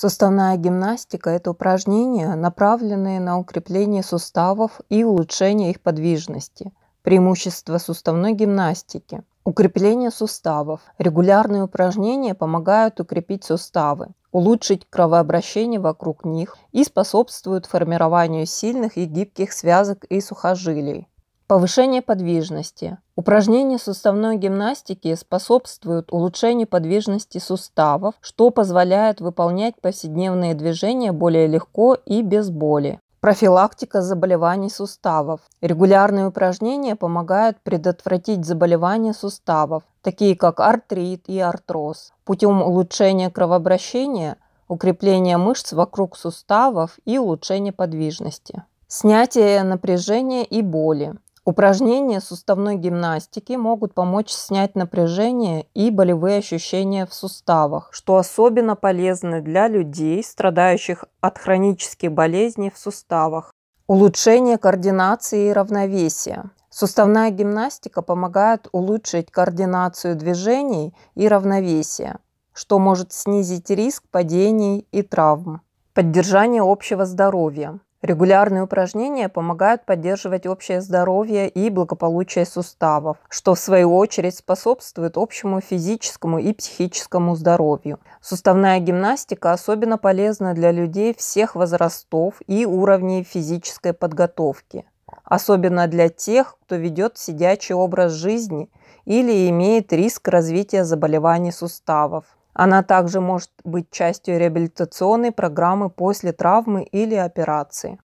Суставная гимнастика – это упражнения, направленные на укрепление суставов и улучшение их подвижности. Преимущество суставной гимнастики – укрепление суставов. Регулярные упражнения помогают укрепить суставы, улучшить кровообращение вокруг них и способствуют формированию сильных и гибких связок и сухожилий. Повышение подвижности. Упражнения суставной гимнастики способствуют улучшению подвижности суставов, что позволяет выполнять повседневные движения более легко и без боли. Профилактика заболеваний суставов. Регулярные упражнения помогают предотвратить заболевания суставов, такие как артрит и артроз, путем улучшения кровообращения, укрепления мышц вокруг суставов и улучшения подвижности. Снятие напряжения и боли. Упражнения суставной гимнастики могут помочь снять напряжение и болевые ощущения в суставах, что особенно полезно для людей, страдающих от хронических болезней в суставах. Улучшение координации и равновесия. Суставная гимнастика помогает улучшить координацию движений и равновесия, что может снизить риск падений и травм. Поддержание общего здоровья. Регулярные упражнения помогают поддерживать общее здоровье и благополучие суставов, что в свою очередь способствует общему физическому и психическому здоровью. Суставная гимнастика особенно полезна для людей всех возрастов и уровней физической подготовки, особенно для тех, кто ведет сидячий образ жизни или имеет риск развития заболеваний суставов. Она также может быть частью реабилитационной программы после травмы или операции.